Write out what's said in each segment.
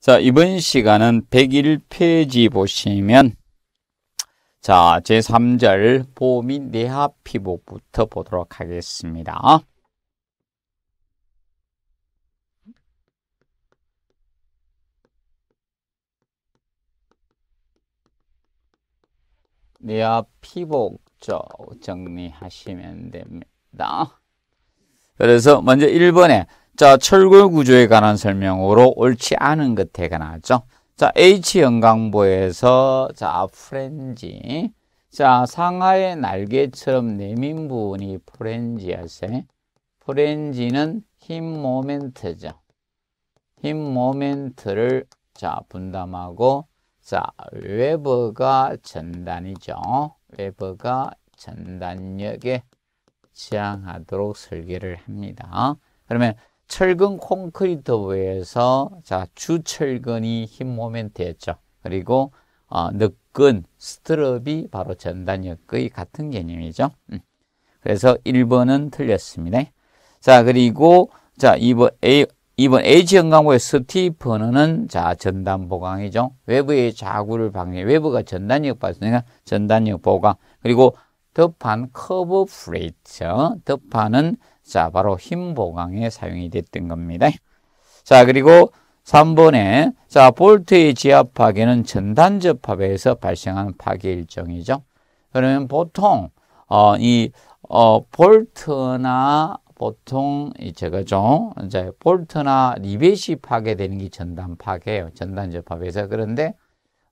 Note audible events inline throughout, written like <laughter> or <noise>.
자, 이번 시간은 101페이지 보시면 자, 제3절 보호 및 내하 피부부터 보도록 하겠습니다. 내하 피복적 정리하시면 됩니다. 그래서 먼저 1번에 자, 철골 구조에 관한 설명으로 옳지 않은 것에 관하죠. 자, H 영광보에서 자, 프렌지. 자, 상하의 날개처럼 내민 부분이 프렌지야세. 프렌지는 힘 모멘트죠. 힘 모멘트를 자, 분담하고 자, 웨버가 전단이죠. 웨버가 전단력에 지향하도록 설계를 합니다. 그러면 철근 콘크리트 부에서 자 주철근이 힘 모멘트였죠. 그리고 어, 늑근 스트럽이 바로 전단력의 같은 개념이죠. 음. 그래서 1번은 틀렸습니다. 자 그리고 자 2번 A 2번 H 연강부의 스티퍼너는 자 전단 보강이죠. 외부의 자구를 방해. 외부가 전단력 받으니까 전단력 보강. 그리고 덮판 커버 프레이트. 덮판은 자, 바로 힘 보강에 사용이 됐던 겁니다. 자, 그리고 3번에 자, 볼트의 지압 파괴는 전단 접합에서 발생한 파괴 일종이죠. 그러면 보통 어, 이 어, 볼트나 보통 이 제가죠. 이제 볼트나 리벳이 파괴되는 게 전단 파괴예요. 전단 접합에서 그런데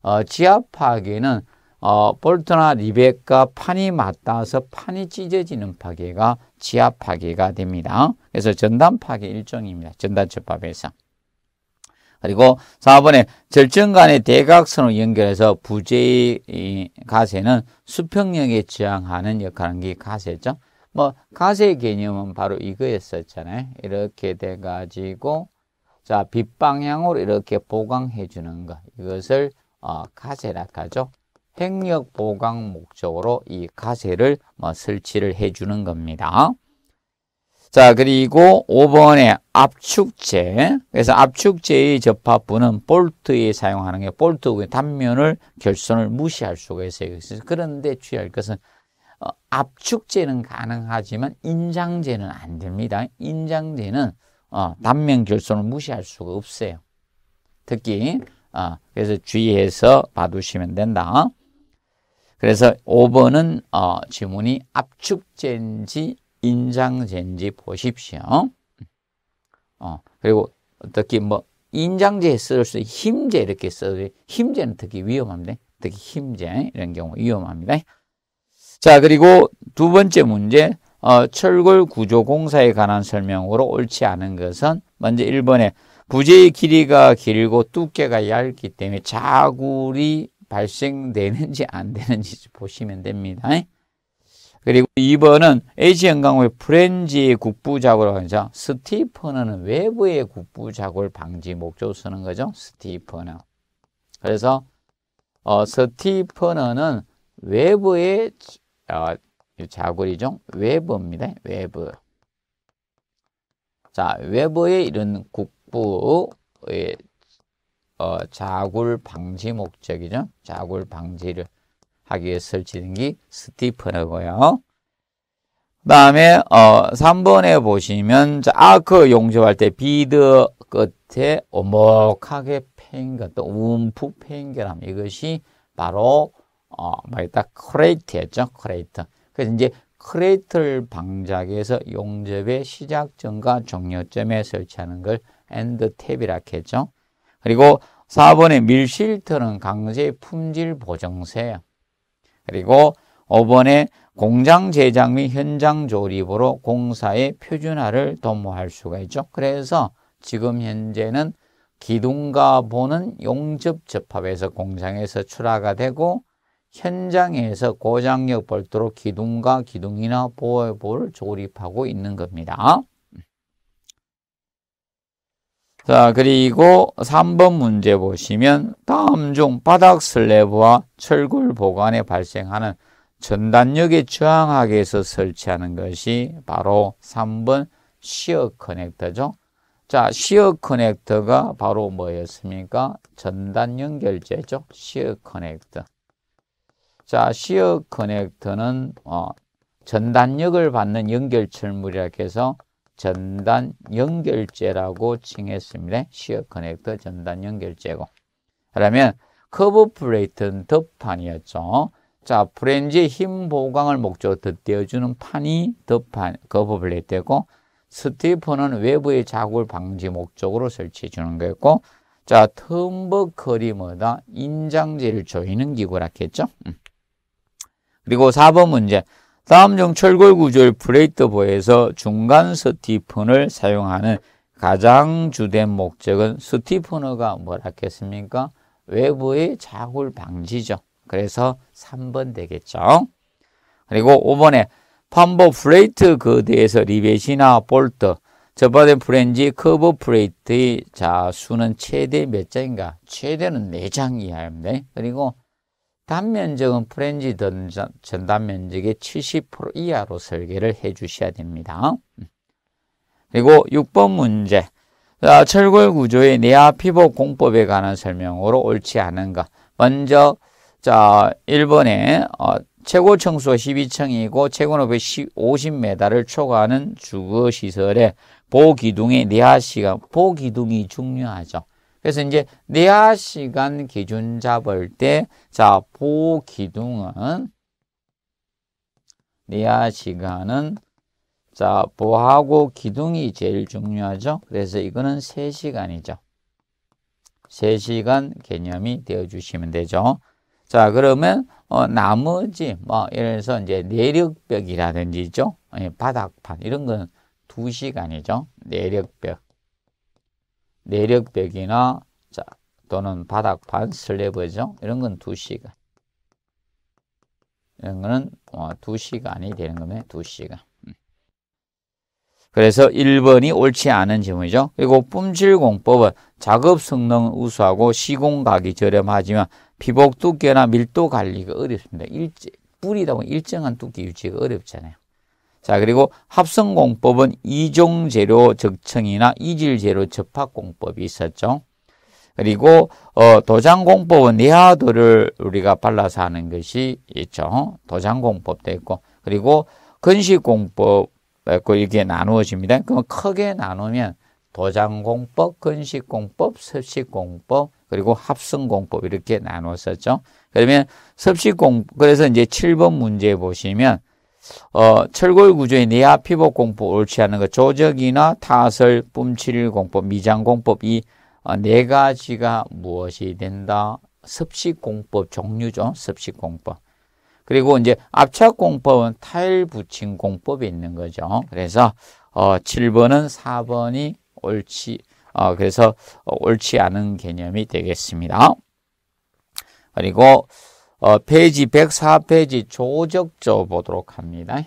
어, 지압 파괴는 어, 볼트나 리벳과 판이 맞닿아서 판이 찢어지는 파괴가 지하 파괴가 됩니다. 그래서 전단 파괴 일종입니다. 전단접합에서 그리고 4번에 절정 간의 대각선을 연결해서 부재의 가세는 수평력에 저항하는 역할하는 게 가세죠. 뭐 가세 의 개념은 바로 이거였었잖아요. 이렇게 돼가지고 자 빛 방향으로 이렇게 보강해 주는 것 이것을 어, 가세라 하죠. 핵력 보강 목적으로 이 가세를 뭐 설치를 해주는 겁니다. 자 그리고 5번에 압축재 그래서 압축재의 접합부는 볼트에 사용하는 게 볼트의 단면을 결손을 무시할 수가 있어요. 그런데 주할 것은 어, 압축재는 가능하지만 인장재는 안 됩니다. 인장재는 어, 단면 결손을 무시할 수가 없어요. 특히 어, 그래서 주의해서 봐두시면 된다. 그래서 5번은 어, 지문이 압축제지인장제지 보십시오. 어, 그리고 특히 뭐 인장제에 쓸수 힘제 이렇게 써도 힘제는 특히 위험합니다. 특히 힘제 이런 경우 위험합니다. 자 그리고 두 번째 문제 어, 철골 구조 공사에 관한 설명으로 옳지 않은 것은 먼저 1번에 부재의 길이가 길고 두께가 얇기 때문에 자굴이 발생되는지 안 되는지 보시면 됩니다. 그리고 2번은 에지연강호의 프렌지의 국부작업을 하죠. 스티퍼는 외부의 국부작업을 방지 목적으로 쓰는 거죠. 스티퍼너. 그래서 어, 스티퍼는 외부의 어, 자굴이죠. 외부입니다. 외부. 자, 외부의 이런 국부의 어, 자굴 방지 목적이죠. 자굴 방지를 하기 위해 설치된 게 스티프너고요. 다음에 어, 3번에 보시면 아크 그 용접할 때 비드 끝에 오목하게 패인 것, 또 움푹 패인 결함 이것이 바로 어, 말했다 크레이트였죠. 크레이트. 그래서 이제 크레이트를 방작해서 용접의 시작점과 종료점에 설치하는 걸 엔드탭이라 했죠. 그리고 4번에 밀실트는 강제 품질 보정세. 그리고 5번에 공장 제작 및 현장 조립으로 공사의 표준화를 도모할 수가 있죠. 그래서 지금 현재는 기둥과 보는 용접 접합에서 공장에서 출하가 되고 현장에서 고장력 별도로 기둥과 기둥이나 보호볼 조립하고 있는 겁니다. 자, 그리고 3번 문제 보시면 다음 중 바닥 슬래브와 철골 보관에 발생하는 전단력에 저항하기 위해서 설치하는 것이 바로 3번 시어 커넥터죠. 자, 시어 커넥터가 바로 뭐였습니까? 전단 연결제죠. 시어 커넥터. 자, 시어 커넥터는 어, 전단력을 받는 연결철물이라 해서 전단 연결제라고 칭했습니다. 시어 커넥터 전단 연결제고. 그러면 커브 플레이트는 덮판이었죠. 자, 프렌지의 힘 보강을 목적으로 띄어주는 판이 덮판, 커브 플레이트고 스티퍼는 외부의 자굴 방지 목적으로 설치해 주는 거였고 자, 텀버커리마다 인장제를 조이는 기구라 했죠. 음. 그리고 4번 문제. 다음 중 철골 구조의 플레이트 보에서 중간 스티픈을 사용하는 가장 주된 목적은 스티프너가 뭐라겠습니까? 외부의 자굴 방지죠. 그래서 3번 되겠죠. 그리고 5번에 펌보 플레이트 거대에서 리벳이나 볼트, 접바된 프렌지 커버 플레이트의 자수는 최대 몇 장인가? 최대는 4장 이하입니다. 그리고 단면적은 프렌지 전단 면적의 70% 이하로 설계를 해 주셔야 됩니다. 그리고 6번 문제. 철골 구조의 내하 피복 공법에 관한 설명으로 옳지 않은 가 먼저 자 1번에 어, 최고 청소가 12층이고 최고 높이 50m를 초과하는 주거 시설의 보기둥의 내하 시간 보기둥이 중요하죠. 그래서 이제 내야 시간 기준 잡을 때, 자, 보기둥은, 내야 시간은, 자, 보하고 기둥이 제일 중요하죠. 그래서 이거는 3시간이죠. 3시간 개념이 되어 주시면 되죠. 자, 그러면, 어, 나머지, 뭐, 예를 들어서 이제 내력벽이라든지, 죠 예, 바닥판, 이런 건 2시간이죠. 내력벽. 내력벽이나 자, 또는 바닥판, 슬래버죠 이런 건 2시간. 이런 거는 어, 2시간이 되는 겁니다 2시간. 음. 그래서 1번이 옳지 않은 질문이죠. 그리고 품질 공법은 작업 성능 은 우수하고 시공가격이 저렴하지만 피복 두께나 밀도 관리가 어렵습니다. 일제, 뿌리다 보면 일정한 두께 유지가 어렵잖아요. 자, 그리고 합성공법은 이종재료 적층이나 이질재료 접합공법이 있었죠. 그리고 어, 도장공법은 내화도를 우리가 발라서 하는 것이 있죠. 도장공법도 있고 그리고 근식공법 어, 그 이게 나누어집니다. 그럼 크게 나누면 도장공법, 근식공법, 섭식공법 그리고 합성공법 이렇게 나눴었죠. 그러면 섭식공 그래서 이제 7번 문제 보시면 어, 철골 구조의 내하 피복 공법 옳지 않은 것, 조적이나 타설, 뿜칠일 공법, 미장 공법이 어, 네 가지가 무엇이 된다? 습식 공법 종류죠. 습식 공법. 그리고 이제 압착 공법은 타일 붙인 공법이 있는 거죠. 그래서 어, 7번은 4번이 옳지 어, 그래서 옳지 않은 개념이 되겠습니다. 그리고 어, 페이지 104페이지 조적조 보도록 합니다.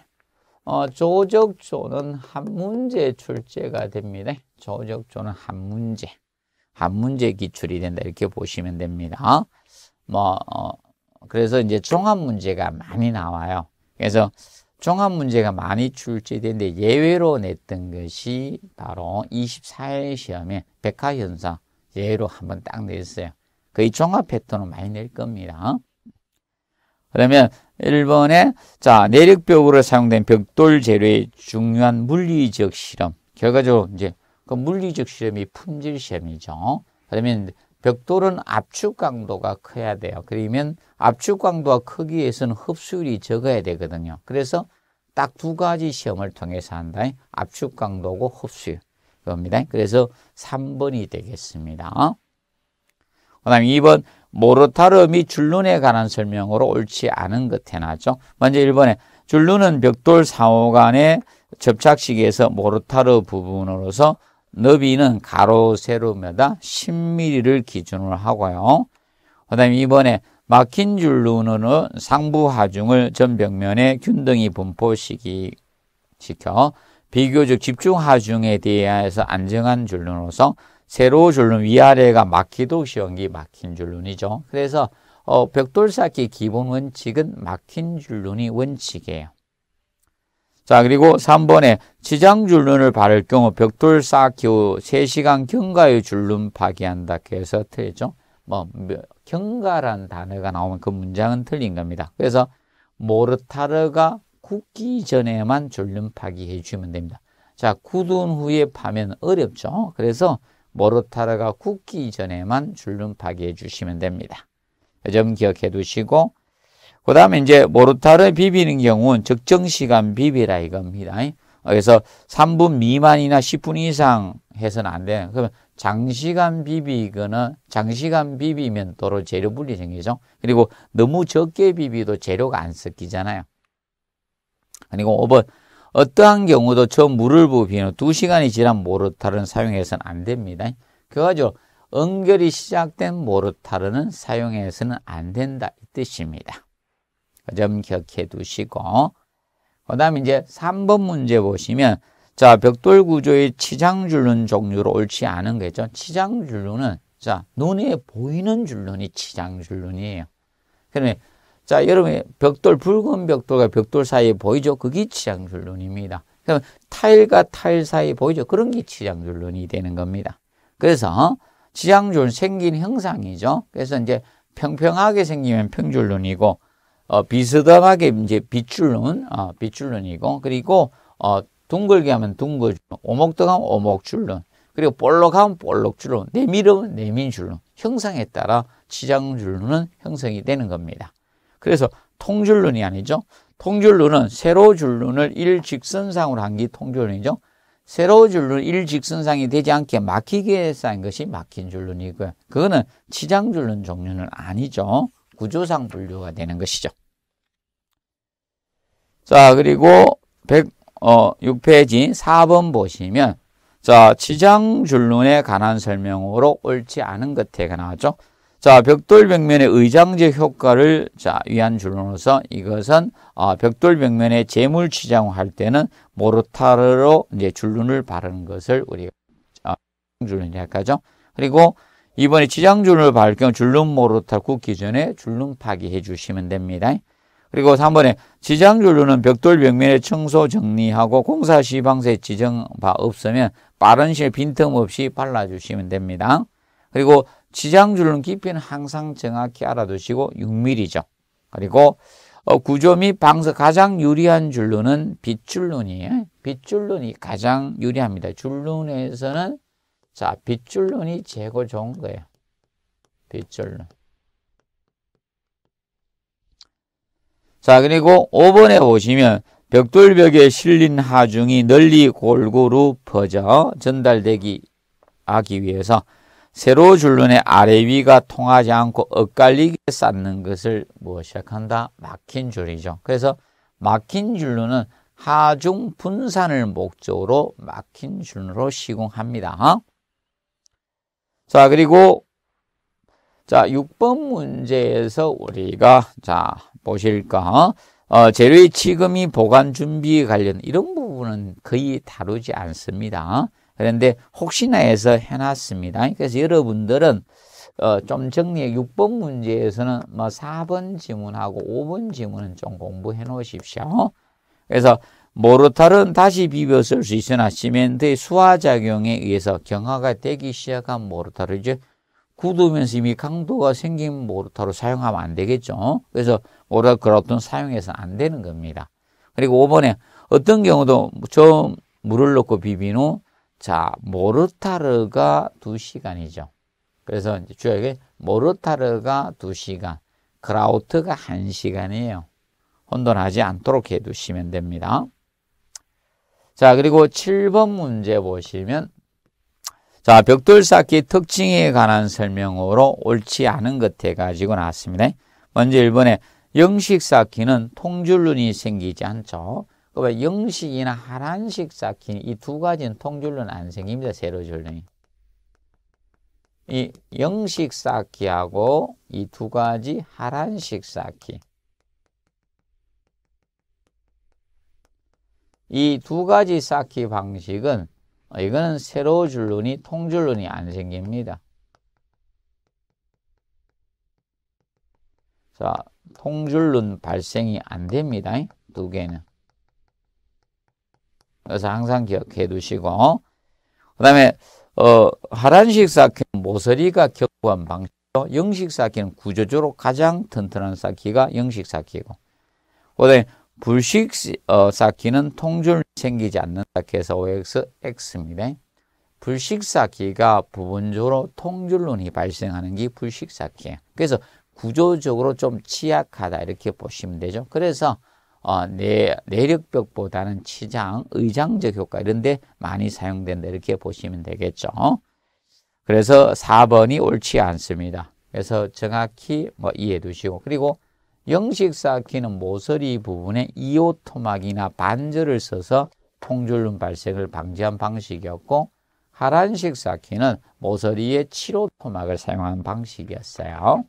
어, 조적조는 한 문제 출제가 됩니다. 조적조는 한 문제, 한 문제 기출이 된다 이렇게 보시면 됩니다. 뭐 어, 그래서 이제 종합 문제가 많이 나와요. 그래서 종합 문제가 많이 출제되는데 예외로 냈던 것이 바로 24일 시험에 백화현상 예외로 한번 딱 냈어요. 거의 종합 패턴을 많이 낼 겁니다. 그러면 1번에 자 내력벽으로 사용된 벽돌 재료의 중요한 물리적 실험 결과적으로 이제 그 물리적 실험이 품질 시험이죠. 그러면 벽돌은 압축 강도가 커야 돼요. 그러면 압축 강도가 크기 위해서는 흡수율이 적어야 되거든요. 그래서 딱 두 가지 시험을 통해서 한다. 압축 강도고 흡수율. 겁니다. 그래서 3번이 되겠습니다. 그 다음에 2번 모르타르이 줄눈에 관한 설명으로 옳지 않은 것 해나죠. 먼저 1번에 줄눈은 벽돌 상호간의 접착식에서 모르타르 부분으로서 너비는 가로 세로마다 10mm를 기준으로 하고요. 그 다음에 이번에 막힌 줄눈은 상부 하중을 전벽면에 균등히 분포 시켜 비교적 집중 하중에 대해서 안정한 줄눈으로서 세로 줄눈 위아래가 막히도록 시험기 막힌 줄눈이죠. 그래서 어, 벽돌 쌓기 기본 원칙은 막힌 줄눈이 원칙이에요. 자 그리고 3번에 지장 줄눈을 바를 경우 벽돌 쌓기 후 3시간 경과의 줄눈 파기한다. 그래서 틀리죠. 뭐 경과란 단어가 나오면 그 문장은 틀린 겁니다. 그래서 모르타르가 굳기 전에만 줄눈 파기해 주면 됩니다. 자 굳은 후에 파면 어렵죠. 그래서 모르타르가 굳기 전에만 줄눈파기 해주시면 됩니다. 좀 기억해 두시고 그 다음에 이제 모르타르 비비는 경우는 적정시간 비비라 이겁니다. 그래서 3분 미만이나 10분 이상 해서는 안돼 그러면 장시간 비비거나 장시간 비비면 도로 재료 분리 생기죠. 그리고 너무 적게 비비도 재료가 안 섞이잖아요. 그리고 5번 어떠한 경우도 저 물을 부비는 두 시간이 지난 모르타르는 사용해서는 안 됩니다. 그거죠. 응결이 시작된 모르타르는 사용해서는 안 된다 이 뜻입니다. 좀 기억해 두시고 그 다음 이제 3번 문제 보시면 자 벽돌 구조의 치장줄눈 종류로 옳지 않은 거죠. 치장줄눈은 자 눈에 보이는 줄눈이 치장줄눈이에요. 그러면 자, 여러분 벽돌 붉은 벽돌과 벽돌 사이에 보이죠? 그게 치장줄론입니다 타일과 타일 사이에 보이죠? 그런 게치장줄론이 되는 겁니다. 그래서 치장줄 생긴 형상이죠. 그래서 이제 평평하게 생기면 평줄론이고 어, 비스듬하게 이제 비줄론 어, 비줄론이고 그리고 어, 둥글게 하면 둥글 오목덕하면 오목줄론 그리고 볼록하면 볼록줄론 내밀으면 내민줄론 형상에 따라 치장줄론은 형성이 되는 겁니다. 그래서 통줄눈이 아니죠. 통줄눈은 세로줄눈을 일직선상으로 한 게 통줄눈이죠. 세로줄눈 일직선상이 되지 않게 막히게 쌓인 것이 막힌 줄눈이고요. 그거는 치장줄눈 종류는 아니죠. 구조상 분류가 되는 것이죠. 자, 그리고 1 0 어, 6페이지 4번 보시면 자, 치장줄눈에 관한 설명으로 옳지 않은 것태가 나왔죠. 자, 벽돌 벽면의 의장제 효과를 자, 위한 줄로서 이것은 아, 벽돌 벽면에 재물 치장할 때는 모르타르로 이제 줄눈을 바르는 것을 우리가 아, 줄눈이라까 하죠. 그리고 이번에 치장줄을 바를 경우 줄눈 모르타르 굽기 전에 줄눈 파기해 주시면 됩니다. 그리고 3번에 치장줄눈은 벽돌 벽면에 청소 정리하고 공사 시 방세 지정 바 없으면 빠른 시에 빈틈 없이 발라주시면 됩니다. 그리고 지장 줄눈 깊이는 항상 정확히 알아두시고 6mm죠. 그리고 어, 구조 및 방석 가장 유리한 줄눈은 빗줄눈이에요. 빗줄눈이 가장 유리합니다. 줄눈에서는 자 빗줄눈이 제고 좋은 거예요. 빗줄눈. 자 그리고 5번에 보시면 벽돌벽에 실린 하중이 널리 골고루 퍼져 전달되기 하기 위해서 세로 줄눈의 아래 위가 통하지 않고 엇갈리게 쌓는 것을 무엇이 뭐 한다? 막힌 줄이죠. 그래서 막힌 줄눈은 하중 분산을 목적으로 막힌 줄로 시공합니다. 어? 자, 그리고 자, 6번 문제에서 우리가 자, 보실까? 어, 어 재료의 지금이 보관 준비 관련 이런 부분은 거의 다루지 않습니다. 그런데 혹시나 해서 해놨습니다. 그래서 여러분들은 어, 좀 정리해 6번 문제에서는 뭐 4번 지문하고 5번 지문은 좀 공부해 놓으십시오. 그래서 모르탈은 다시 비벼 쓸 수 있으나 시멘트의 수화작용에 의해서 경화가 되기 시작한 모르탈을 이제 굳으면서 이미 강도가 생긴 모르타로 사용하면 안 되겠죠. 그래서 모르타 그렇던 사용해서 는안 되는 겁니다. 그리고 5번에 어떤 경우도 저 물을 넣고 비빈 후 자, 모르타르가 두시간이죠 그래서 주역에 모르타르가 두시간 크라우트가 한시간이에요 혼돈하지 않도록 해두시면 됩니다. 자, 그리고 7번 문제 보시면 자, 벽돌 쌓기 특징에 관한 설명으로 옳지 않은 것 해가지고 나왔습니다. 먼저 1번에 영식 쌓기는 통줄눈이 생기지 않죠. 그왜 영식이나 하란식 쌓기 이 두 가지는 통줄론 안생입니다. 세로줄론이. 이 영식 쌓기하고 이 두 가지 하란식 쌓기. 이 두 가지 쌓기 방식은 어, 이거는 세로줄론이 통줄론이 안 생깁니다. 자, 통줄론 발생이 안 됩니다. 두 개는. 그래서 항상 기억해 두시고 그 다음에 어, 하란식 쌓기 모서리가 격구한 방식 영식 쌓기는 구조적으로 가장 튼튼한 쌓기가 영식 쌓기고 그다음에 불식 어, 쌓기는 통줄 생기지 않는 쌓기에서 OX, X입니다. 불식 쌓기가 부분적으로 통줄론이 발생하는 게 불식 쌓기예요. 그래서 구조적으로 좀 취약하다 이렇게 보시면 되죠. 그래서 어, 내, 내력벽보다는 치장, 의장적 효과 이런 데 많이 사용된다 이렇게 보시면 되겠죠. 그래서 4번이 옳지 않습니다. 그래서 정확히 뭐 이해해 두시고 그리고 영식 사키는 모서리 부분에 이오토막이나 반절을 써서 통줄눈 발생을 방지한 방식이었고 하란식 사키는 모서리에 치로토막을 사용한 방식이었어요.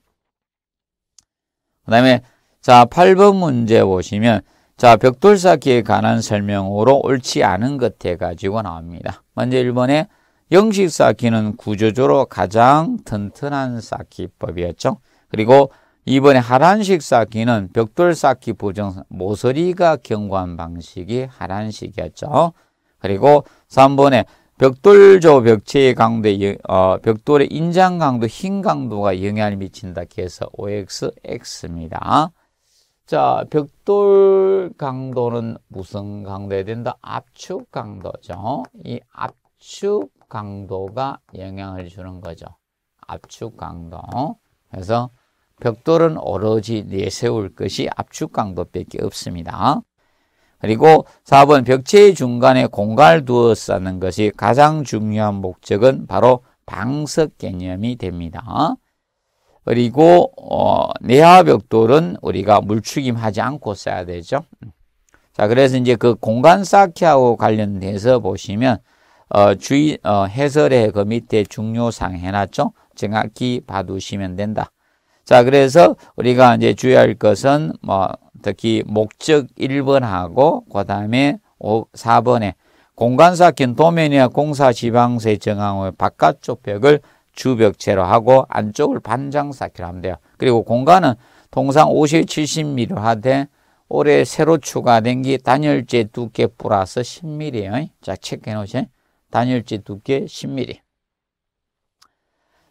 그 다음에 자, 8번 문제 보시면 자, 벽돌 쌓기에 관한 설명으로 옳지 않은 것 해가지고 나옵니다. 먼저 1번에 영식 쌓기는 구조적으로 가장 튼튼한 쌓기법이었죠. 그리고 이번에 하란식 쌓기는 벽돌 쌓기 보정 모서리가 경과한 방식이 하란식이었죠. 그리고 3번에 벽돌조 벽체의 강도에 어, 벽돌의 인장 강도, 흰 강도가 영향을 미친다 해서 OX, X입니다. 자, 벽돌 강도는 무슨 강도에야 된다? 압축 강도죠. 이 압축 강도가 영향을 주는 거죠. 압축 강도. 그래서 벽돌은 오로지 내세울 것이 압축 강도밖에 없습니다. 그리고 4번 벽체의 중간에 공간을 두어 쌓는 것이 가장 중요한 목적은 바로 방석 개념이 됩니다. 그리고 어, 내하 벽돌은 우리가 물축임하지 않고 써야 되죠. 자, 그래서 이제 그 공간 쌓기하고 관련돼서 보시면 어, 주의 어, 해설의 그 밑에 중요사 해놨죠. 정확히 봐두시면 된다. 자, 그래서 우리가 이제 주의할 것은 뭐 특히 목적 1번하고 그다음에 5, 4번에 공간 쌓기는 도면이나 공사 지방세 정항의 바깥쪽 벽을 주벽체로 하고 안쪽을 반장 쌓기로 하면 돼요. 그리고 공간은 통상 50, 70mm 하되 올해 새로 추가된 게 단열재 두께 플러스 10mm예요. 자, 체크해 놓으세요. 단열재 두께 10mm.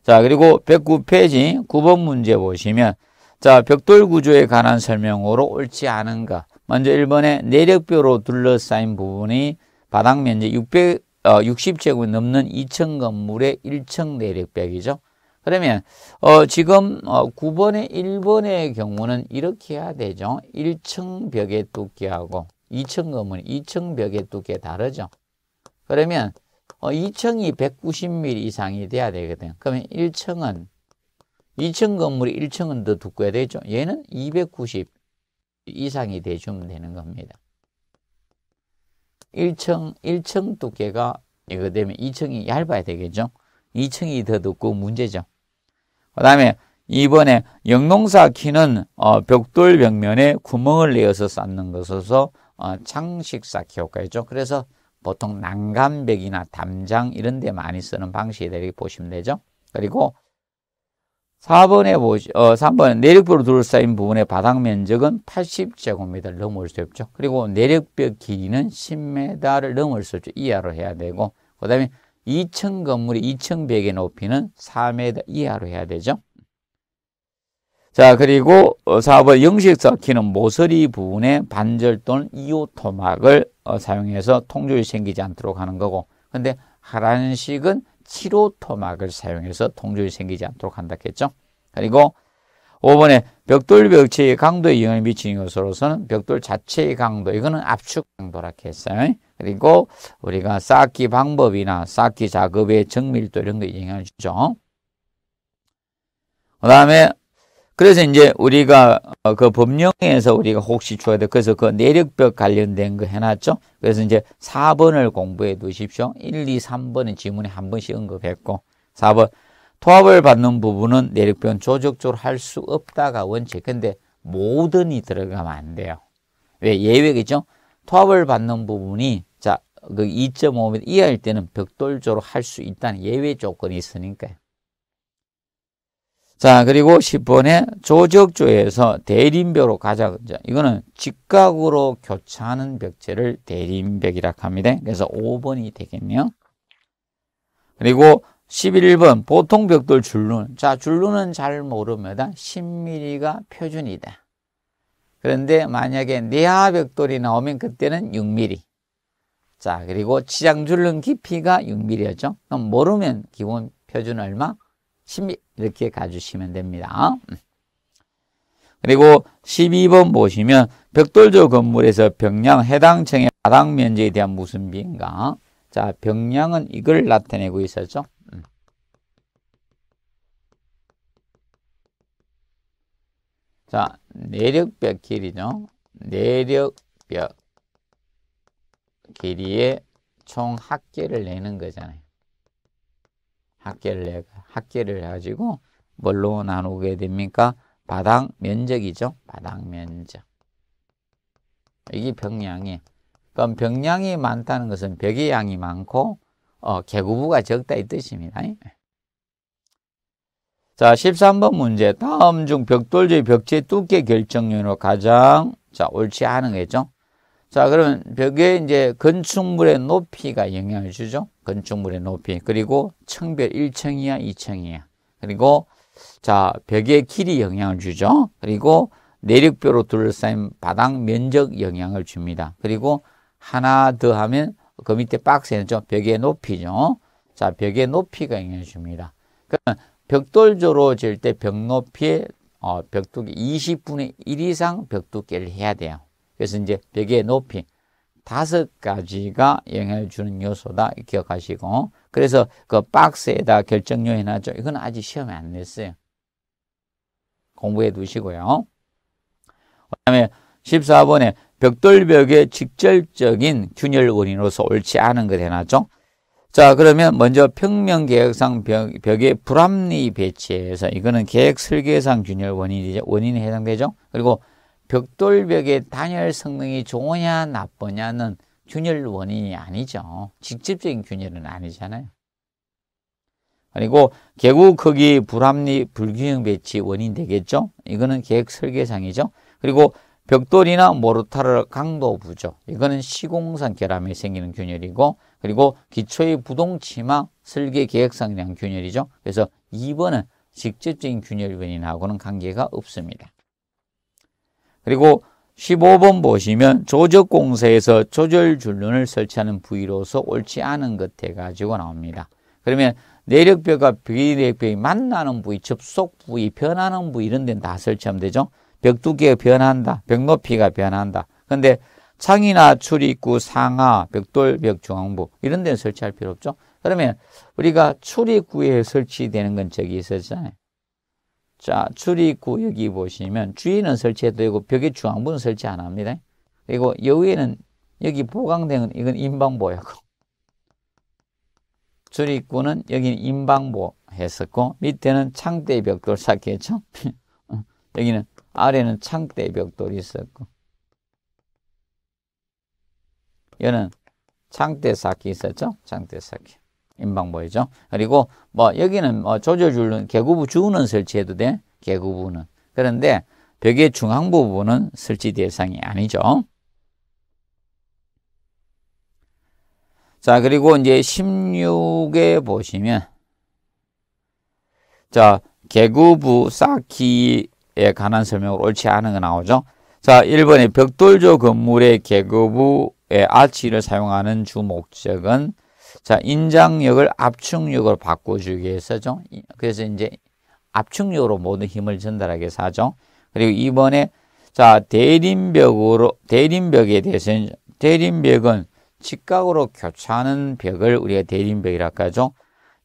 자, 그리고 109페이지 9번 문제 보시면 자, 벽돌 구조에 관한 설명으로 옳지 않은 것. 먼저 1번에 내력뼈로 둘러싸인 부분이 바닥 면적 600 어, 60제곱이 넘는 2층 건물의 1층 내력벽이죠. 그러면 어, 지금 어, 9번의 1번의 경우는 이렇게 해야 되죠. 1층 벽의 두께하고 2층 건물 2층 벽의 두께 다르죠. 그러면 어, 2층이 190mm 이상이 돼야 되거든. 그러면 1층은 2층 건물이 1층은 더 두꺼야 되죠. 얘는 290 이상이 돼주면 되는 겁니다. 1층, 1층 두께가 이거 되면 2층이 얇아야 되겠죠. 2층이 더두고 문제죠. 그 다음에 이번에 영농사 키는 어, 벽돌 벽면에 구멍을 내어서 쌓는 것으로서 어, 장식사키 효과였죠. 그래서 보통 난간벽이나 담장 이런 데 많이 쓰는 방식이 되게 보시면 되죠. 그리고 4번에 보시, 어, 3번 내륙벽으로 둘러싸인 부분의 바닥 면적은 80제곱미터를 넘을 수 없죠. 그리고 내륙벽 길이는 10m를 넘을 수 없죠. 이하로 해야 되고, 그 다음에 2층 건물의 2층 벽의 높이는 4m 이하로 해야 되죠. 자, 그리고 4번 어, 영식사 키는 모서리 부분의 반절 또는 이오토막을 어, 사용해서 통조이 생기지 않도록 하는 거고, 근데 하란식은 키로토막을 사용해서 동전이 생기지 않도록 한다 했죠. 그리고 5번에 벽돌 벽체의 강도에 영향을 미치는 것으로서는 벽돌 자체의 강도, 이거는 압축 강도라 했어요. 그리고 우리가 쌓기 방법이나 쌓기 작업의 정밀도 이런 데 영향을 주죠. 그 다음에 그래서 이제 우리가 어, 그 법령에서 우리가 혹시 줘야 돼. 그래서 그 내력벽 관련된 거 해놨죠. 그래서 이제 4번을 공부해 두십시오. 1, 2, 3번은 지문에 한 번씩 언급했고 4번 토합을 받는 부분은 내력벽은 조적적으로 할 수 없다가 원칙. 근데 모든이 들어가면 안 돼요. 왜 예외겠죠? 토합을 받는 부분이 자, 그 2.5m 이하일 때는 벽돌조로 할 수 있다는 예외 조건이 있으니까요. 자, 그리고 10번에 조적조에서 대림벽으로 가자. 이거는 직각으로 교차하는 벽체를 대림벽이라 합니다. 그래서 5번이 되겠네요. 그리고 11번 보통 벽돌 줄눈. 자, 줄눈은 잘 모릅니다. 10mm가 표준이다. 그런데 만약에 내하 벽돌이 나오면 그때는 6mm. 자, 그리고 치장 줄눈 깊이가 6mm였죠. 그럼 모르면 기본 표준 얼마? 10mm. 이렇게 가주시면 됩니다. 그리고 12번 보시면 벽돌조 건물에서 벽량 해당 층의 바닥 면적에 대한 무슨 비인가? 자, 벽량은 이걸 나타내고 있었죠. 자, 내력벽 길이죠. 내력벽 길이의 총 합계를 내는 거잖아요. 합계를 내가. 합계를 해가지고 뭘로 나누게 됩니까? 바닥 면적이죠. 바닥 면적. 이게 병량이. 그럼 병량이 많다는 것은 벽의 양이 많고 어, 개구부가 적다 이 뜻입니다. 자, 13번 문제. 다음 중 벽돌의 벽지 두께 결정요로 가장 자, 옳지 않은 거죠. 자, 그러면 벽에 이제 건축물의 높이가 영향을 주죠. 건축물의 높이. 그리고 층별 1층이야, 2층이야. 그리고 자, 벽의 길이 영향을 주죠. 그리고 내륙뼈로 둘러싸인 바닥 면적 영향을 줍니다. 그리고 하나 더 하면 그 밑에 박스에는 좀 벽의 높이죠. 자, 벽의 높이가 영향을 줍니다. 그러면 그러니까 벽돌조로 지을 때 벽 높이의 어, 벽두기 20분의 1 이상 벽두께를 해야 돼요. 그래서 이제 벽의 높이 다섯 가지가 영향을 주는 요소다 기억하시고 그래서 그 박스에다 결정 료해놨죠 이건 아직 시험에 안 냈어요. 공부해 두시고요. 그다음에 14번에 벽돌벽의 직접적인 균열 원인으로서 옳지 않은 것 해놨죠. 자 그러면 먼저 평면 계획상 벽, 벽의 불합리 배치에서 이거는 계획 설계상 균열 원인이죠. 원인에 해당되죠. 그리고 벽돌벽의 단열 성능이 좋으냐 나쁘냐는 균열 원인이 아니죠. 직접적인 균열은 아니잖아요. 그리고 개구 크기 불합리 불균형 배치 원인 되겠죠. 이거는 계획 설계상이죠. 그리고 벽돌이나 모르타르 강도 부족. 이거는 시공상 결함이 생기는 균열이고 그리고 기초의 부동치마 설계 계획상 대한 균열이죠. 그래서 2번은 직접적인 균열 원인하고는 관계가 없습니다. 그리고 15번 보시면 조적공사에서 조절줄눈을 설치하는 부위로서 옳지 않은 것 해가지고 나옵니다. 그러면 내력벽과 비내력벽이 만나는 부위, 접속 부위, 변하는 부위 이런 데는 다 설치하면 되죠. 벽 두께가 변한다. 벽 높이가 변한다. 근데 창이나 출입구, 상하, 벽돌, 벽 중앙부 이런 데는 설치할 필요 없죠. 그러면 우리가 출입구에 설치되는 건 저기 있었잖아요. 자, 출입구 여기 보시면 주인은 설치해도 되고 벽에 중앙부는 설치 안 합니다. 그리고 여기에는 여기 보강대는 이건 인방보였고 출입구는 <laughs> 여기는 인방보 했었고 밑에는 창대 벽돌 쌓겠죠. <laughs> 여기는 아래는 창대 벽돌이 있었고 여는 창대 쌓기 있었죠. 창대 쌓기. 인방보이죠 그리고 뭐 여기는 뭐 조져주는 개구부 주는 설치해도 돼. 개구부는. 그런데 벽의 중앙 부분은 설치 대상이 아니죠. 자, 그리고 이제 16에 보시면 자, 개구부 쌓기에 관한 설명으로 옳지 않은 거 나오죠. 자, 1번에 벽돌조 건물의 개구부의 아치를 사용하는 주 목적은 자, 인장력을 압축력으로 바꿔주기 위해서죠. 그래서 이제 압축력으로 모든 힘을 전달하게 사죠. 그리고 이번에 자, 대림벽으로 대림벽에 대해서는 대림벽은 직각으로 교차하는 벽을 우리가 대림벽이라고 하죠.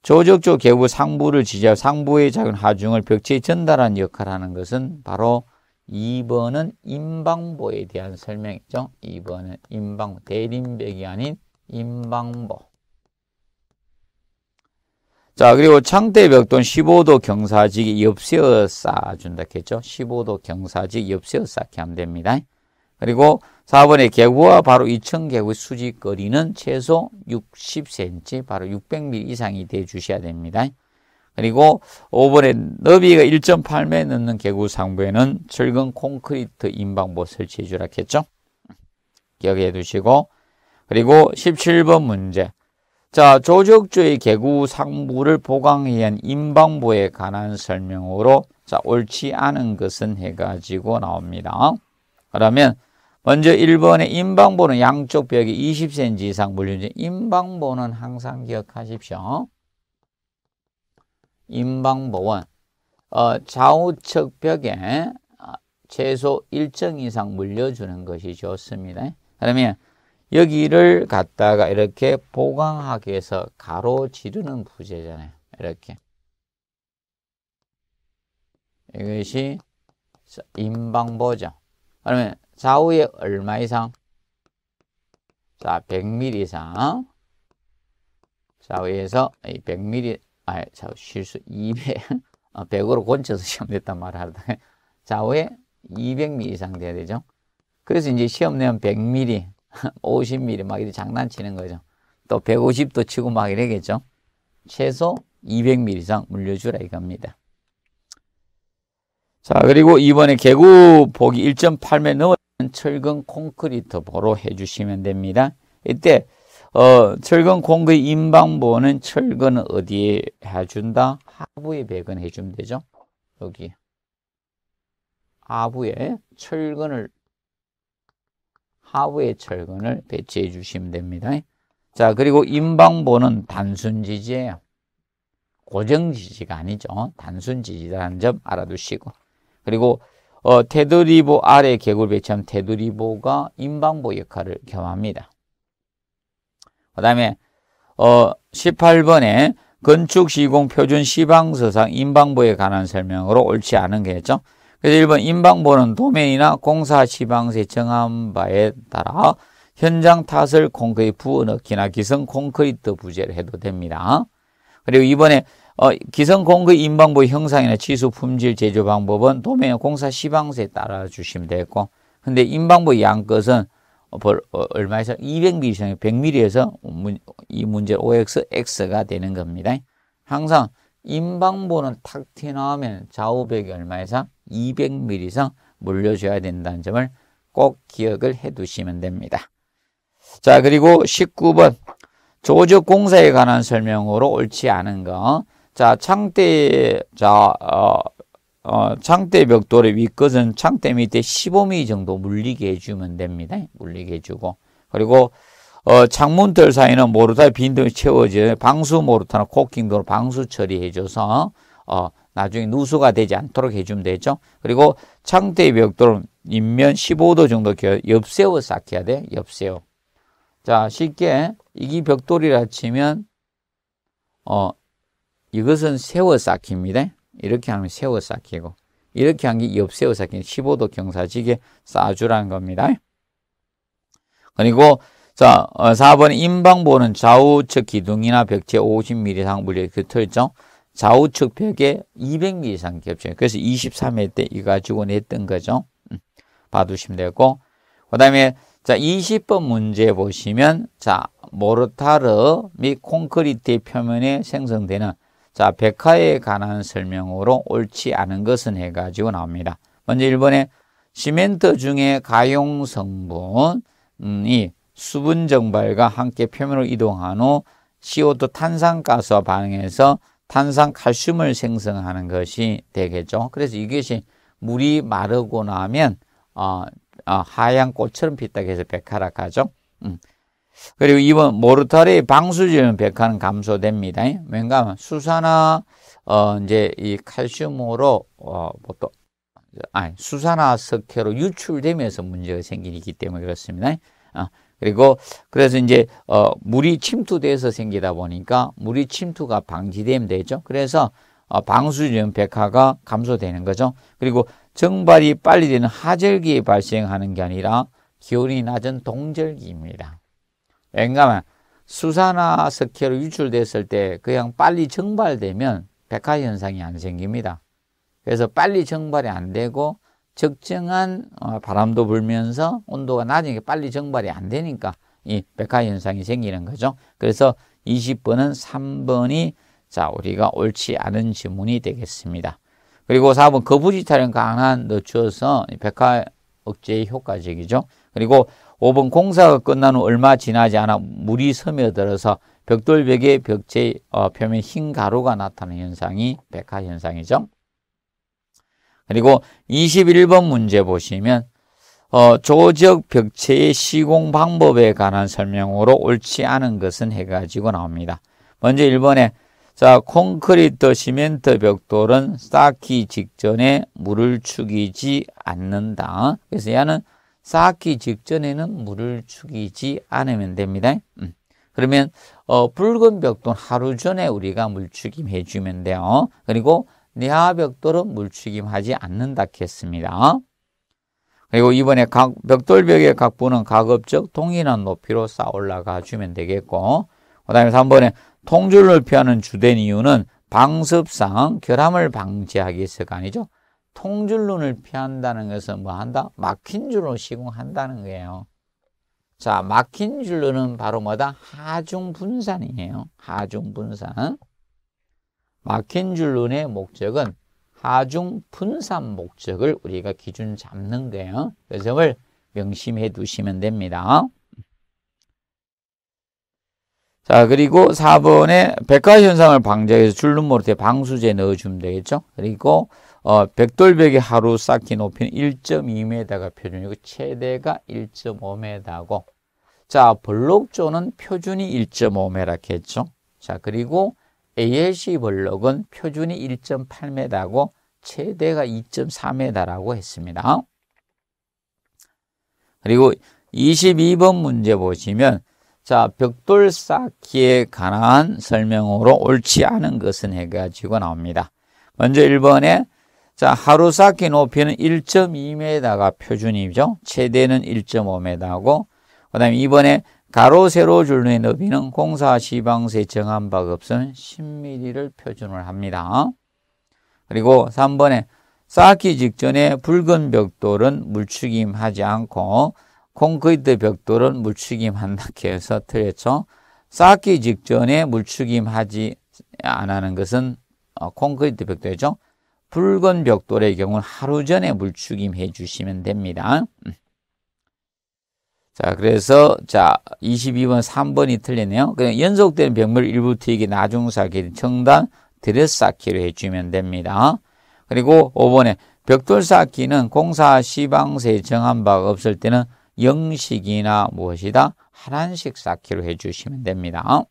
조적적 개부 상부를 지지하고 상부의 작은 하중을 벽체에 전달하는 역할을 하는 것은 바로 2번은 임방보에 대한 설명이죠. 2번은 임방 대림벽이 아닌 임방보. 자, 그리고 창대벽 또 15도 경사직 옆세어 쌓아준다 했죠. 15도 경사직 옆세어 쌓게 하면 됩니다. 그리고 4번에 개구와 바로 2층 개구 수직 거리는 최소 60cm, 바로 600mm 이상이 돼 주셔야 됩니다. 그리고 5번에 너비가 1.8m 넘는 개구 상부에는 철근 콘크리트 인방보 설치해 주라 했죠. 기억해 두시고 그리고 17번 문제 자, 조적주의 개구 상부를 보강한 임방부에 관한 설명으로 자, 옳지 않은 것은 해가지고 나옵니다. 그러면 먼저 1번의 임방보는 양쪽 벽에 20cm 이상 물리는 방보는 항상 기억하십시오. 임방보원 어, 좌우측 벽에 아, 최소 일정 이상 물려주는 것이 좋습니다. 그러면 여기를 갖다가 이렇게 보강하게 해서 가로지르는 부재잖아요. 이렇게. 이것이 임방보죠. 그러면 좌우에 얼마 이상? 자, 100mm 이상. 좌우에서 100mm, 아, 좌우 실수 200, 100으로 어, 곤쳐서 시험 됐단 말을 하다 <laughs> 좌우에 200mm 이상 돼야 되죠. 그래서 이제 시험 내면 100mm, 50mm <laughs> 막 이렇게 장난치는 거죠. 또 150도 치고 막 이러겠죠. 최소 200mm 이상 물려주라 이겁니다. 자, 그리고 이번에 개구 보기 1.8m 넘은 철근 콘크리트 보로 해주시면 됩니다. 이때 어, 철근 콘크리트 인방보는 철근은 어디에 해준다? 하부에 배근해주면 되죠. 여기 하부에 철근을 하부의 철근을 배치해 주시면 됩니다. 자, 그리고 임방보는 단순 지지예요. 고정 지지가 아니죠. 단순 지지라는 점 알아두시고. 그리고 어, 테두리보 아래 개구 배치하면 테두리보가 임방보 역할을 겸합니다. 그 다음에 어, 18번에 건축시공 표준 시방서상 임방보에 관한 설명으로 옳지 않은 게 있죠. 그래서 1번 인방보는 도메이나 공사 시방세 정한 바에 따라 현장 탓을 콘크리 부어넣기나 기성 콘크리트 부재를 해도 됩니다. 그리고 이번에 어, 기성 공급 인방부 형상이나 지수 품질 제조 방법은 도메이나 공사 시방세에 따라 주시면 되겠고 근데 인방부 양것은 어, 어, 얼마 에서 200mm 이상 100mm에서 이 문제 OXX가 되는 겁니다. 항상 인방부는 탁 튀어나오면 좌우백이 얼마 이상 200ml 이상 물려줘야 된다는 점을 꼭 기억을 해 두시면 됩니다. 자 그리고 19번 조직 공사에 관한 설명으로 옳지 않은 거. 자 창대 자 어, 어, 창대 벽돌의 윗것은 창대 밑에 15mm 정도 물리게 해주면 됩니다. 물리게 해주고 그리고 어, 창문틀 사이는 모르타 빈틈이 채워져 방수 모르타나 코킹도로 방수 처리해줘서 어, 나중에 누수가 되지 않도록 해주면 되죠. 그리고 창대의 벽돌은 인면 15도 정도 엽세워 쌓여야 돼. 엽세워. 자, 쉽게 이게 벽돌이라 치면 어 이것은 세워 쌓기입니다. 이렇게 하면 세워 쌓기고 이렇게 한게 엽세워 쌓기 15도 경사지게 쌓아주라는 겁니다. 그리고 자, 4번 어, 인방보는 좌우측 기둥이나 벽체 50mm 이상 물려 그 틀죠. 좌우측 벽에 200mm 이상 겹쳐요. 그래서 23회 때 이거 가지고 냈던 거죠. 음, 봐두시면 되고 그 다음에 자 20번 문제 보시면 자 모르타르 및콘크리트 표면에 생성되는 자 백화에 관한 설명으로 옳지 않은 것은 해가지고 나옵니다. 먼저 1번에 시멘트 중에 가용 성분이 음, 수분 정발과 함께 표면으로 이동한 후 CO2 탄산가스와 반응해서 탄산 칼슘을 생성하는 것이 되겠죠. 그래서 이것이 물이 마르고 나면 어, 어, 하얀 꽃처럼 피다고 해서 백화락 하죠. 음. 그리고 이번 모르털르의 방수질은 백화는 감소됩니다. 왜냐하면 수산화 어, 이제 이 칼슘으로 어, 보통 아니 수산화 석회로 유출되면서 문제가 생기기 때문에 그렇습니다. 어, 그리고 그래서 이제 어 물이 침투돼서 생기다 보니까 물이 침투가 방지되면 되죠. 그래서 어 방수전 백화가 감소되는 거죠. 그리고 증발이 빨리 되는 하절기에 발생하는 게 아니라 기온이 낮은 동절기입니다. 왜냐하면 수산화 석회로 유출됐을 때 그냥 빨리 증발되면 백화 현상이 안 생깁니다. 그래서 빨리 증발이안 되고 적정한 어, 바람도 불면서 온도가 낮으니까 빨리 정발이 안 되니까 이 백화 현상이 생기는 거죠. 그래서 20번은 3번이 자 우리가 옳지 않은 지문이 되겠습니다. 그리고 4번 거부지탈은 강한 넣쳐서 백화 억제의 효과적이죠. 그리고 5번 공사가 끝난 후 얼마 지나지 않아 물이 스며들어서 벽돌 벽의 벽체 어, 표면 흰 가루가 나타나는 현상이 백화 현상이죠. 그리고 21번 문제 보시면 어, 조적 벽체의 시공 방법에 관한 설명으로 옳지 않은 것은 해가지고 나옵니다. 먼저 1번에 자 콘크리트 시멘트 벽돌은 쌓기 직전에 물을 축이지 않는다. 그래서 얘는 쌓기 직전에는 물을 축이지 않으면 됩니다. 음. 그러면 어, 붉은 벽돌 하루 전에 우리가 물축임해 주면 돼요. 그리고 내화벽돌은 물추김하지 않는다 했습니다. 그리고 이번에 각, 벽돌벽의 각부는 가급적 동일한 높이로 쌓아 올라가 주면 되겠고 그 다음에 3번에 통줄을 피하는 주된 이유는 방습상 결함을 방지하기 위해서가 아니죠. 통줄눈을 피한다는 것은 뭐 한다? 막힌 줄로 시공한다는 거예요. 자, 막힌 줄로는 바로 뭐다? 하중 분산이에요. 하중 분산. 막힌 줄눈의 목적은 하중 분산 목적을 우리가 기준 잡는 거예요. 그 점을 명심해 두시면 됩니다. 자, 그리고 4번에 백화 현상을 방지해서 줄눈 모를 때 방수제 넣어주면 되겠죠. 그리고 어, 백돌백의 하루 쌓기 높이는 1.2m가 표준이고 최대가 1.5m고 자, 블록조는 표준이 1.5m라겠죠. 자, 그리고 ALC 볼록은 표준이 1.8m고 최대가 2.4m라고 했습니다. 그리고 22번 문제 보시면 자 벽돌 쌓기에 관한 설명으로 옳지 않은 것은 해가지고 나옵니다. 먼저 1번에 자 하루 쌓기 높이는 1.2m가 표준이죠. 최대는 1.5m고 그 다음에 2번에 가로 세로 줄눈의 너비는 공사 시방세 정한 바 없은 10mm를 표준으 합니다. 그리고 3번에 쌓기 직전에 붉은 벽돌은 물축임하지 않고 콘크리트 벽돌은 물축임한다 해서 틀렸죠. 쌓기 직전에 물축임하지 안는 것은 어, 콘크리트 벽돌이죠. 붉은 벽돌의 경우는 하루 전에 물축임해 주시면 됩니다. 음. 자, 그래서 자 22번 3번이 틀리네요. 그냥 연속된 병물 일부 튀기 나중 쌓기 청단 드레스 쌓기로 해주면 됩니다. 그리고 5번에 벽돌 쌓기는 공사 시방세 정한 바가 없을 때는 영식이나 무엇이다 하란식 쌓기로 해주시면 됩니다.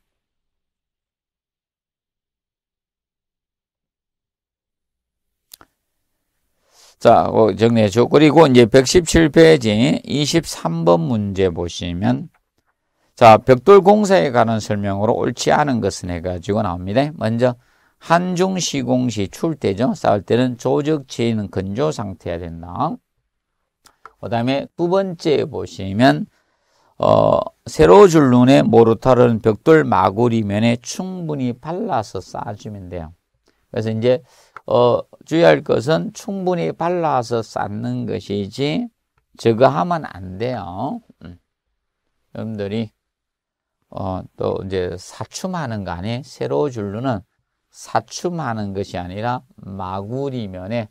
자, 정리해 주. 그리고 이제 117페이지 23번 문제 보시면 자, 벽돌 공사에 관한 설명으로 옳지 않은 것은 해가지고 나옵니다. 먼저 한중 시공시 출대죠. 쌓을 때는 조적 지는 건조 상태야 된다. 그 다음에 두 번째 보시면 어, 세로 줄눈에 모르타르는 벽돌 마구리면에 충분히 발라서 쌓아주면 돼요. 그래서 이제 어, 주의할 것은 충분히 발라서 쌓는 것이지 저거 하면 안 돼요. 음. 여러분들이 어, 또 이제 사춤하는 거 아니 세로 줄루는 사춤하는 것이 아니라 마구리면에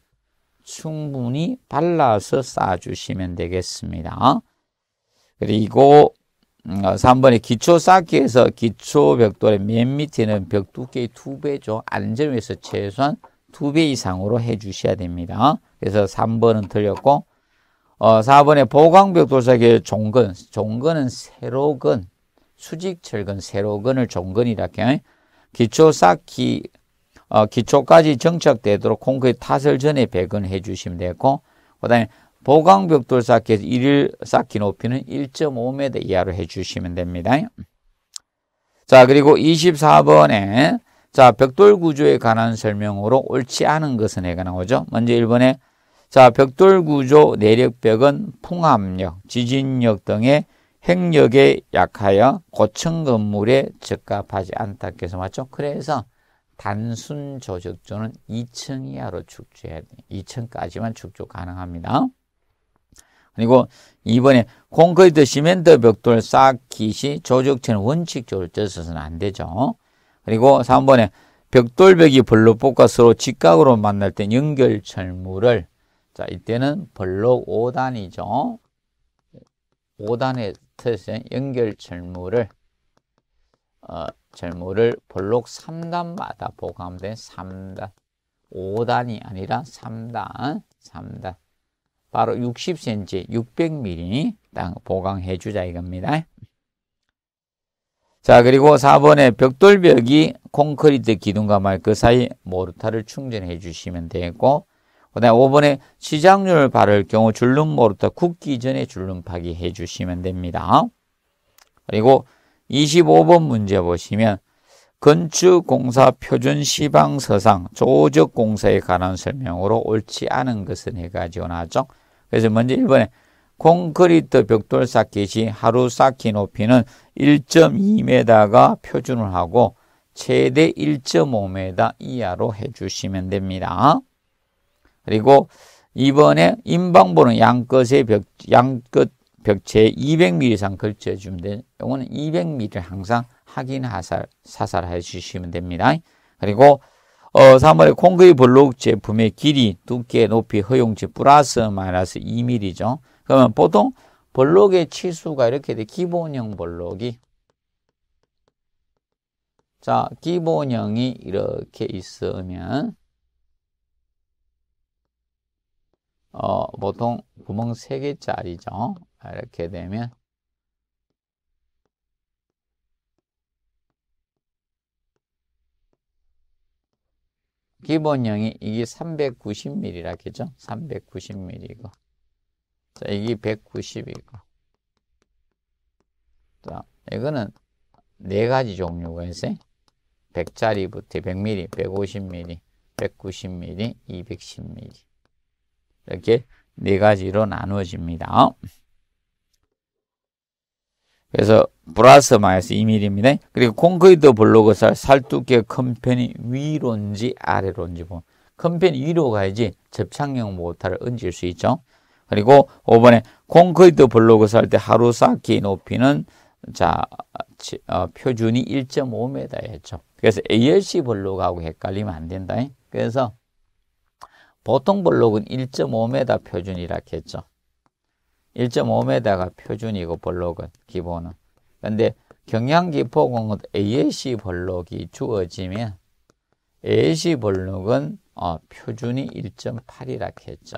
충분히 발라서 쌓아주시면 되겠습니다. 그리고 3번에 어, 기초 쌓기 에서 기초 벽돌의 맨 밑에는 벽 두께의 2배죠. 안전위에서 최소한 2배 이상으로 해주셔야 됩니다. 그래서 3번은 틀렸고 어, 4번에 보강벽 돌사기의 종근, 종근은 세로근, 수직철근, 세로근을 종근이라 해요. 기초 쌓기, 어, 기초까지 정착되도록 콘크리트 타설 전에 배근해 주시면 되고, 그 다음에 보강벽돌 쌓기에서 1일 쌓기 높이는 1.5m 이하로 해주시면 됩니다. 자, 그리고 24번에 자, 벽돌 구조에 관한 설명으로 옳지 않은 것은 해가 나오죠. 먼저 1번에 자, 벽돌 구조 내력벽은 풍압력, 지진력 등의 핵력에 약하여 고층 건물에 적합하지 않다께서 맞죠? 그래서 단순 조적조는 2층 이하로 축조해야 돼. 2층까지만 축조 가능합니다. 그리고 이번에 콘크리트 시멘트 벽돌 쌓기시 조적체는 원칙적으로 젖서는안 되죠. 그리고 3번에 벽돌벽이 블록복과 서로 직각으로 만날 땐 연결 철물을 자 이때는 블록 5단이죠. 5단의 틀에 연결 철물을 어, 철물을 블록 3단마다 보강된 3단 5단이 아니라 3단 3단 바로 60cm, 600mm 땅 보강해 주자 이겁니다. 자, 그리고 4번에 벽돌벽이 콘크리트 기둥과 말 그 사이 모르타를 충전해 주시면 되고 그다음 5번에 시장률 바를 경우 줄눈 모르타 굳기 전에 줄눈 파기 해 주시면 됩니다. 그리고 25번 문제 보시면 건축공사 표준 시방 서상 조적 공사에 관한 설명으로 옳지 않은 것은 해가지고 나죠. 그래서 먼저 1번에 콘크리트 벽돌 쌓기 시 하루 쌓기 높이는 1.2m가 표준을 하고 최대 1.5m 이하로 해주시면 됩니다. 그리고 이번에 인방보는 양끝의 벽, 양끝 벽체에 200mm 이상 걸쳐주면 돼요. 거는 200mm를 항상 확인 사 사살해 주시면 됩니다. 그리고 어, 3월에 콩크리 블록 제품의 길이, 두께, 높이, 허용지 플러스 마이너스 2mm죠. 그러면 보통 블록의 치수가 이렇게 돼. 기본형 블록이. 자, 기본형이 이렇게 있으면 어, 보통 구멍 3개짜리죠. 이렇게 되면 기본형이 이게 390mm라 그죠? 390mm이고 자 이게 190이고 자 이거는 네 가지 종류가 있어요. 100짜리부터 100mm, 150mm, 190mm, 210mm 이렇게 네 가지로 나누어집니다. 그래서 브라스 마이너스 2mm입니다. 그리고 콘크리트 블록을 살두께 큰 편이 위로인지 아래로인지 보면 뭐, 큰 편이 위로 가야지 접착용 모터를 얹을 수 있죠. 그리고 5번에 콘크리트 블록을 살때 하루 쌓기 높이는 자 어, 표준이 1.5m였죠. 그래서 ALC 블록하고 헷갈리면 안 된다. 그래서 보통 블록은 1.5m 표준이라 했죠. 1.5m가 표준이고 블록은 기본은. 근데 경량기포공은 AAC 블록이 주어지면 AAC 블록은 어, 표준이 1.8이라 했죠.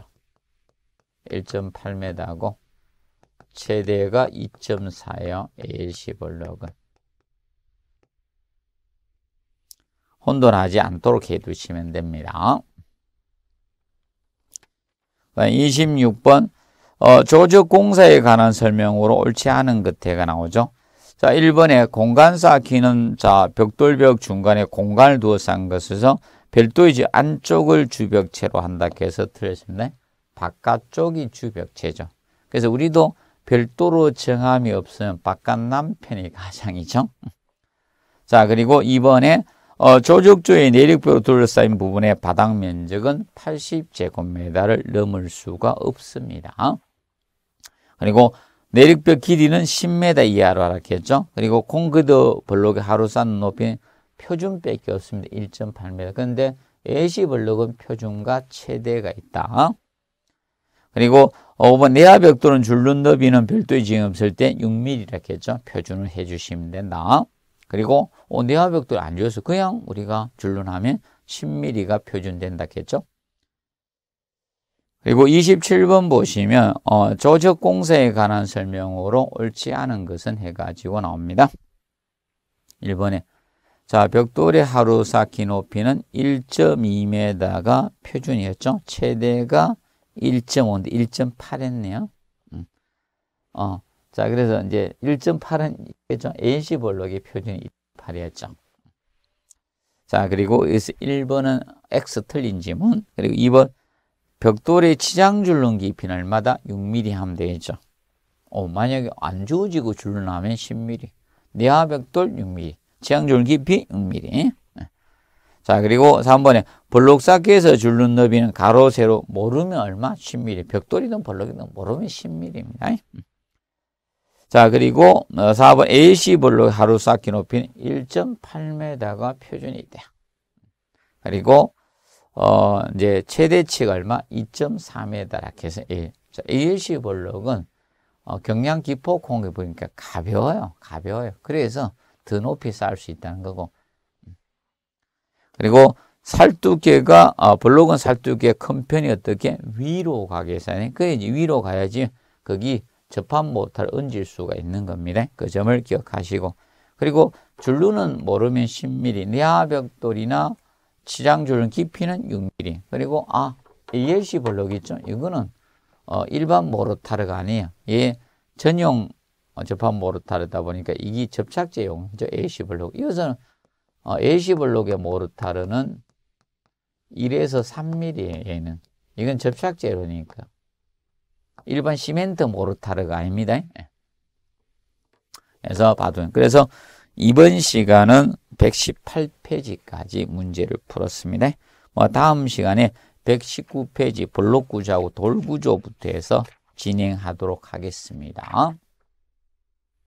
1.8m고 최대가 2.4요. AAC 블록은 혼돈하지 않도록 해두시면 됩니다. 26번 어, 조적 공사에 관한 설명으로 옳지 않은 것에가 나오죠. 자, 1번에 공간 쌓기는 자, 벽돌벽 중간에 공간을 두어 쌓은 것에서 별도의 안쪽을 주벽체로 한다 해서 틀렸습니다. 바깥쪽이 주벽체죠. 그래서 우리도 별도로 정함이 없으면 바깥 남편이 가장이죠. <laughs> 자, 그리고 2번에 어, 조적조의 내륙벽으로 둘러싸인 부분의 바닥 면적은 80제곱미터를 넘을 수가 없습니다. 그리고 내륙벽 길이는 10m 이하로 알았겠죠. 그리고 콘그드 블록의 하루 쌓는 높이는 표준밖에 없습니다. 1.8m. 그런데 a 시 블록은 표준과 최대가 있다. 그리고 5번 어, 내야 벽돌은 줄눈 너비는 별도의 지형 없을 때 6mm 라렇 했죠. 표준을 해주시면 된다. 그리고 어, 내야 벽돌 안 줘서 그냥 우리가 줄눈하면 10mm가 표준된다 했죠. 그리고 27번 보시면 어, 조적 공세에 관한 설명으로 옳지 않은 것은 해가지고 나옵니다. 1번에 자 벽돌의 하루 쌓기 높이는 1.2m가 표준이었죠. 최대가 1.5인데 1.8 했네요. 음. 어, 자 그래서 이제 1.8은 그죠? AC 볼록의 표준이 8이었죠. 자 그리고 1번은 X 틀린 지문 그리고 2번 벽돌에 치장 줄넘기 비날마다 6mm 하면 되겠죠. 어, 만약에 안 주어지고 줄넘하면 10mm. 내하 벽돌 6mm. 치장 줄 깊이 6mm. 자, 그리고 3번에 블록 쌓기에서 줄눈 너비는 가로, 세로 모르면 얼마? 10mm. 벽돌이든 블록이든 모르면 10mm입니다. 자, 그리고 4번 어, AC 블록 하루 쌓기 높이는 1.8m가 표준이 돼요. 그리고 어, 이제 최대치가 얼마? 2.3m 이렇게 해서 A. 자, ALC 볼록은 어, 경량 기포 공격 보니까 가벼워요. 가벼워요. 그래서 더 높이 쌓을 수 있다는 거고. 그리고 살두개가 어, 아, 블록은 살두개 큰 편이 어떻게 위로 가게 해서는 그래 위로 가야지 거기 접합 모탈 얹을 수가 있는 겁니다. 그 점을 기억하시고 그리고 줄루는 모르면 10mm 내하벽돌이나 치장줄은 깊이는 6mm. 그리고 아, ALC 블록 있죠? 이거는 어, 일반 모르타르가 아니에요. 얘 전용 어, 접합 모르타르다 보니까 이게 접착제용, 저 AC 블록. 이것은 어, AC 블록의 모르타르는 1에서 3mm예요, 얘는. 이건 접착제로니까. 일반 시멘트 모르타르가 아닙니다. 예. 그래서 봐두면. 그래서 이번 시간은 119페이지까지 문제를 풀었습니다. 뭐 다음 시간에 119페이지 블록구조하고 돌구조부터 해서 진행하도록 하겠습니다.